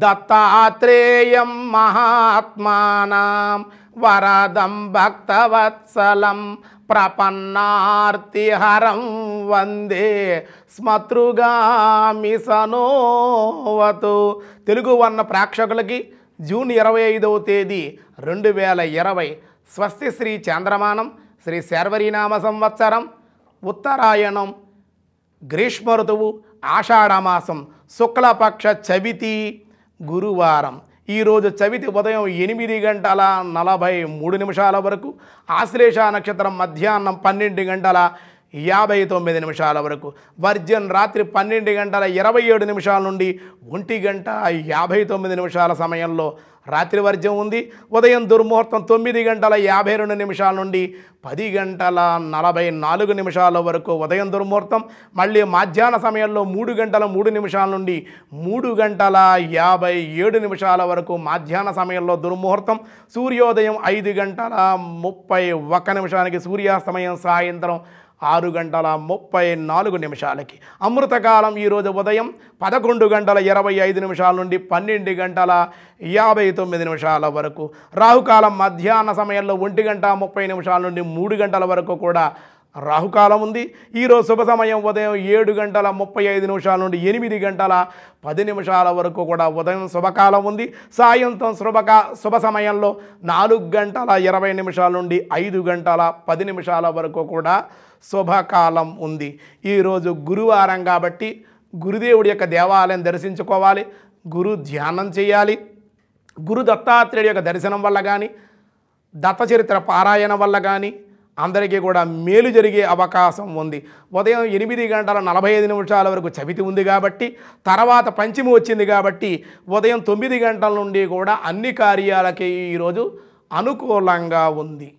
దత్తాత్రేయం మహాత్మానం వరదం భక్తవత్సలం ప్రపన్నార్తిహరం వందే స్మతృగామి సనోవతు తెలుగు వర్ణ ప్రేక్షకులకి జూన్ ఇరవై ఐదవ తేదీ రెండు వేల ఇరవై స్వస్తి శ్రీ చంద్రమానం శ్రీ శార్వరీనామ సంవత్సరం ఉత్తరాయణం గ్రీష్మ ఋతువు ఆషాఢమాసం శుక్లపక్ష చవితి గురువారం ఈరోజు చవితి ఉదయం ఎనిమిది గంటల నలభై మూడు నిమిషాల వరకు ఆశ్లేష నక్షత్రం మధ్యాహ్నం పన్నెండు గంటల యాభై తొమ్మిది నిమిషాల వరకు వర్జన్ రాత్రి పన్నెండు గంటల ఇరవై ఏడు నిమిషాల నుండి ఒంటి గంట యాభై తొమ్మిది నిమిషాల సమయంలో రాత్రి వర్జం ఉంది ఉదయం దుర్ముహూర్తం తొమ్మిది గంటల యాభై రెండు నిమిషాల నుండి పది గంటల నలభై నాలుగు నిమిషాల వరకు ఉదయం దుర్ముహూర్తం మళ్ళీ మధ్యాహ్న సమయంలో మూడు గంటల మూడు నిమిషాల నుండి మూడు గంటల యాభై ఏడు నిమిషాల వరకు మధ్యాహ్న సమయంలో దుర్ముహూర్తం సూర్యోదయం ఐదు గంటల ముప్పై ఒక్క నిమిషానికి సూర్యాస్తమయం సాయంత్రం ఆరు గంటల ముప్పై నాలుగు నిమిషాలకి అమృతకాలం ఈరోజు ఉదయం పదకొండు గంటల ఇరవై ఐదు నిమిషాల నుండి పన్నెండు గంటల యాభై తొమ్మిది నిమిషాల వరకు రాహుకాలం మధ్యాహ్న సమయంలో ఒంటి గంట ముప్పై నిమిషాల నుండి మూడు గంటల వరకు కూడా రాహుకాలం ఉంది ఈరోజు శుభ సమయం ఉదయం ఏడు గంటల ముప్పై ఐదు నిమిషాల నుండి ఎనిమిది గంటల పది నిమిషాల వరకు కూడా ఉదయం శుభకాలం ఉంది సాయంత్రం శుభకా శుభ సమయంలో నాలుగు గంటల ఇరవై నిమిషాల నుండి ఐదు గంటల పది నిమిషాల వరకు కూడా శుభకాలం ఉంది ఈరోజు గురువారం కాబట్టి గురుదేవుడి యొక్క దేవాలయం దర్శించుకోవాలి గురు ధ్యానం చేయాలి గురు దత్తాత్రేయుడి యొక్క దర్శనం వల్ల కానీ దత్తచరిత్ర పారాయణ వల్ల కానీ అందరికీ కూడా మేలు జరిగే అవకాశం ఉంది ఉదయం ఎనిమిది గంటల నలభై ఐదు నిమిషాల వరకు చవితి ఉంది కాబట్టి తర్వాత పంచమి వచ్చింది కాబట్టి ఉదయం తొమ్మిది గంటల నుండి కూడా అన్ని కార్యాలకి ఈరోజు అనుకూలంగా ఉంది